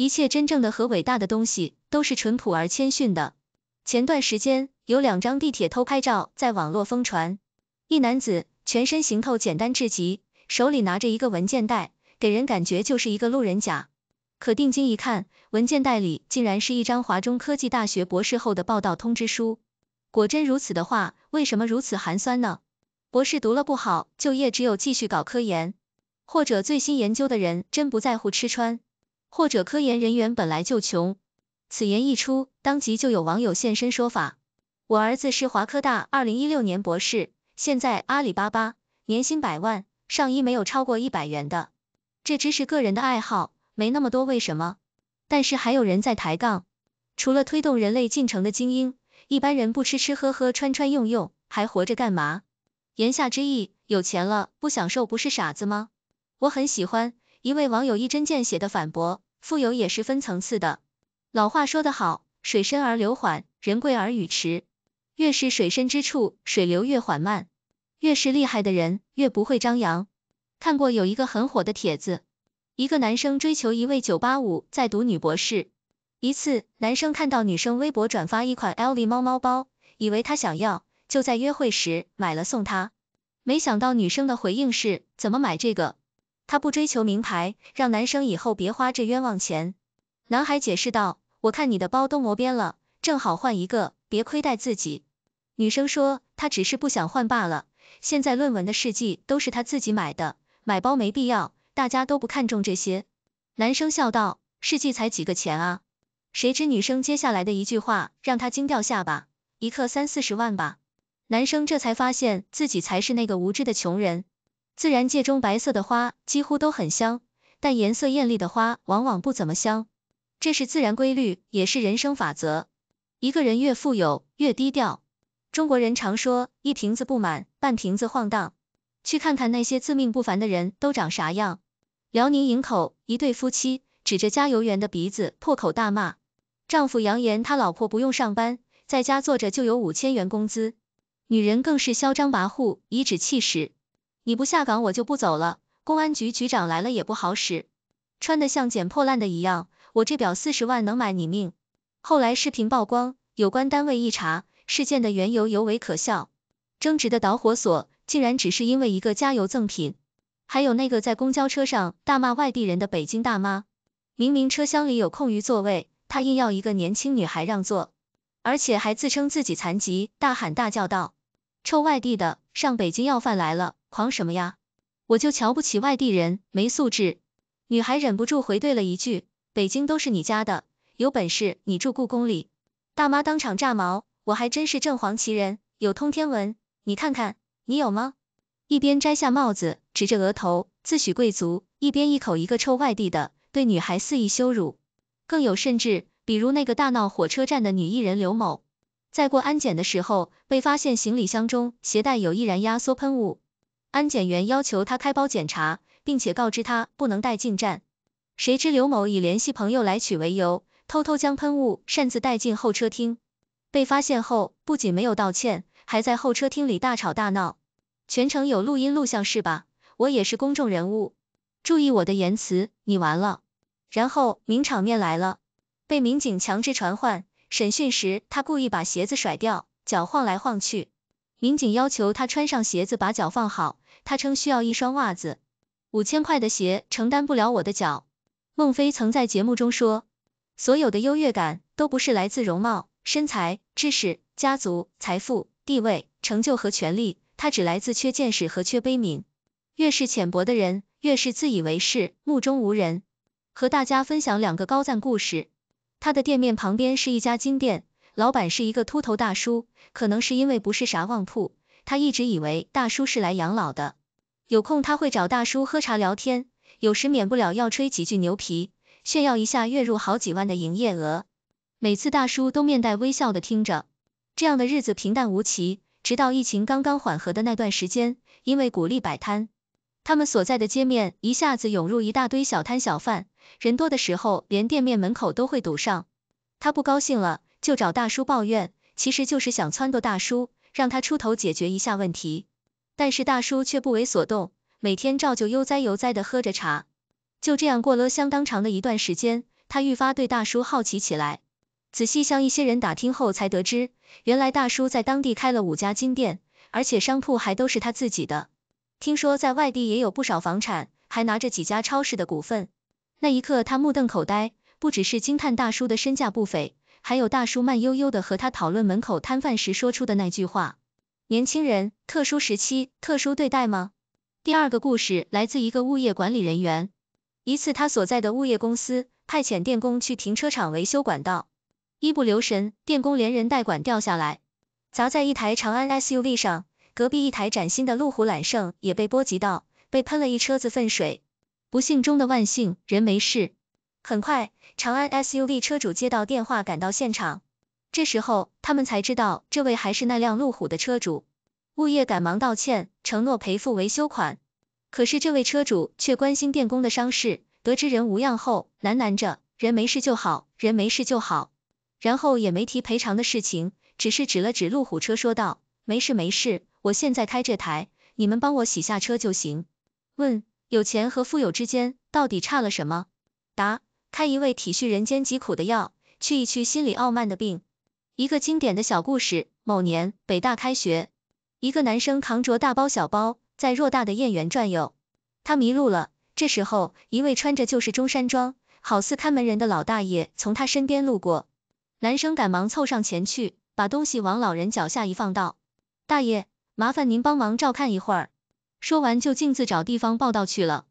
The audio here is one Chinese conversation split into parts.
一切真正的和伟大的东西都是淳朴而谦逊的。前段时间有两张地铁偷拍照在网络疯传，一男子全身行头简单至极，手里拿着一个文件袋，给人感觉就是一个路人甲。可定睛一看，文件袋里竟然是一张华中科技大学博士后的报道通知书。果真如此的话，为什么如此寒酸呢？博士读了不好就业，只有继续搞科研或者最新研究的人真不在乎吃穿。或者科研人员本来就穷，此言一出，当即就有网友现身说法。我儿子是华科大二零一六年博士，现在阿里巴巴，年薪百万，上衣没有超过一百元的。这只是个人的爱好，没那么多为什么。但是还有人在抬杠，除了推动人类进程的精英，一般人不吃吃喝喝，穿穿用用，还活着干嘛？言下之意，有钱了不享受不是傻子吗？我很喜欢。一位网友一针见血的反驳：“富有也是分层次的，老话说得好，水深而流缓，人贵而语迟。越是水深之处，水流越缓慢；越是厉害的人，越不会张扬。”看过有一个很火的帖子，一个男生追求一位九八五在读女博士，一次男生看到女生微博转发一款 LV 猫猫包，以为她想要，就在约会时买了送她，没想到女生的回应是：怎么买这个？他不追求名牌，让男生以后别花这冤枉钱。男孩解释道：“我看你的包都磨边了，正好换一个，别亏待自己。”女生说：“她只是不想换罢了，现在论文的试剂都是她自己买的，买包没必要，大家都不看重这些。”男生笑道：“试剂才几个钱啊？”谁知女生接下来的一句话让他惊掉下巴：“一克三四十万吧。”男生这才发现自己才是那个无知的穷人。自然界中白色的花几乎都很香，但颜色艳丽的花往往不怎么香，这是自然规律，也是人生法则。一个人越富有越低调。中国人常说一瓶子不满半瓶子晃荡，去看看那些自命不凡的人都长啥样。辽宁营口一对夫妻指着加油员的鼻子破口大骂，丈夫扬言他老婆不用上班，在家坐着就有五千元工资，女人更是嚣张跋扈，颐指气使。你不下岗，我就不走了。公安局局长来了也不好使，穿的像捡破烂的一样。我这表四十万能买你命。后来视频曝光，有关单位一查，事件的缘由尤为可笑。争执的导火索竟然只是因为一个加油赠品。还有那个在公交车上大骂外地人的北京大妈，明明车厢里有空余座位，她硬要一个年轻女孩让座，而且还自称自己残疾，大喊大叫道：“臭外地的，上北京要饭来了。”狂什么呀！我就瞧不起外地人，没素质。女孩忍不住回怼了一句：“北京都是你家的，有本事你住故宫里。”大妈当场炸毛，我还真是正黄旗人，有通天文，你看看你有吗？一边摘下帽子，指着额头自诩贵族，一边一口一个臭外地的，对女孩肆意羞辱。更有甚至，比如那个大闹火车站的女艺人刘某，在过安检的时候被发现行李箱中携带有易燃压缩喷雾。安检员要求他开包检查，并且告知他不能带进站。谁知刘某以联系朋友来取为由，偷偷将喷雾擅自带进候车厅。被发现后，不仅没有道歉，还在候车厅里大吵大闹。全程有录音录像，是吧？我也是公众人物，注意我的言辞，你完了。然后名场面来了，被民警强制传唤，审讯时他故意把鞋子甩掉，脚晃来晃去。民警要求他穿上鞋子，把脚放好。他称需要一双袜子，五千块的鞋承担不了我的脚。孟非曾在节目中说，所有的优越感都不是来自容貌、身材、知识、家族、财富、地位、成就和权利，他只来自缺见识和缺悲悯。越是浅薄的人，越是自以为是、目中无人。和大家分享两个高赞故事。他的店面旁边是一家金店。老板是一个秃头大叔，可能是因为不是啥旺铺，他一直以为大叔是来养老的。有空他会找大叔喝茶聊天，有时免不了要吹几句牛皮，炫耀一下月入好几万的营业额。每次大叔都面带微笑的听着，这样的日子平淡无奇。直到疫情刚刚缓和的那段时间，因为鼓励摆摊，他们所在的街面一下子涌入一大堆小摊小贩，人多的时候连店面门口都会堵上。他不高兴了。就找大叔抱怨，其实就是想撺掇大叔让他出头解决一下问题，但是大叔却不为所动，每天照旧悠哉悠哉的喝着茶。就这样过了相当长的一段时间，他愈发对大叔好奇起来。仔细向一些人打听后，才得知，原来大叔在当地开了五家金店，而且商铺还都是他自己的。听说在外地也有不少房产，还拿着几家超市的股份。那一刻，他目瞪口呆，不只是惊叹大叔的身价不菲。还有大叔慢悠悠的和他讨论门口摊贩时说出的那句话，年轻人，特殊时期，特殊对待吗？第二个故事来自一个物业管理人员，一次他所在的物业公司派遣电工去停车场维修管道，一不留神，电工连人带管掉下来，砸在一台长安 SUV 上，隔壁一台崭新的路虎揽胜也被波及到，被喷了一车子粪水。不幸中的万幸，人没事。很快，长安 SUV 车主接到电话赶到现场，这时候他们才知道这位还是那辆路虎的车主。物业赶忙道歉，承诺赔付维修款。可是这位车主却关心电工的伤势，得知人无恙后，喃喃着人没事就好，人没事就好，然后也没提赔偿的事情，只是指了指路虎车说道，没事没事，我现在开这台，你们帮我洗下车就行。问有钱和富有之间到底差了什么？答。开一味体恤人间疾苦的药，去一去心里傲慢的病。一个经典的小故事：某年北大开学，一个男生扛着大包小包在偌大的燕园转悠，他迷路了。这时候，一位穿着旧式中山装、好似看门人的老大爷从他身边路过，男生赶忙凑上前去，把东西往老人脚下一放，道：“大爷，麻烦您帮忙照看一会儿。”说完就径自找地方报道去了。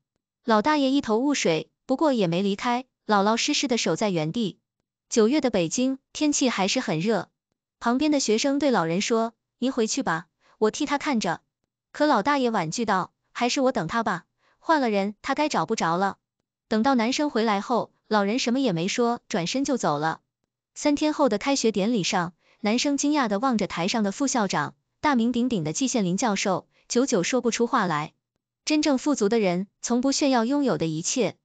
老大爷一头雾水，不过也没离开。老老实实的守在原地。九月的北京天气还是很热，旁边的学生对老人说：“您回去吧，我替他看着。”可老大爷婉拒道：“还是我等他吧，换了人他该找不着了。”等到男生回来后，老人什么也没说，转身就走了。三天后的开学典礼上，男生惊讶的望着台上的副校长，大名鼎鼎的季羡林教授，久久说不出话来。真正富足的人，从不炫耀拥有的一切。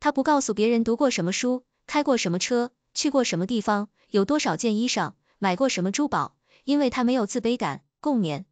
他不告诉别人读过什么书，开过什么车，去过什么地方，有多少件衣裳，买过什么珠宝，因为他没有自卑感，共勉。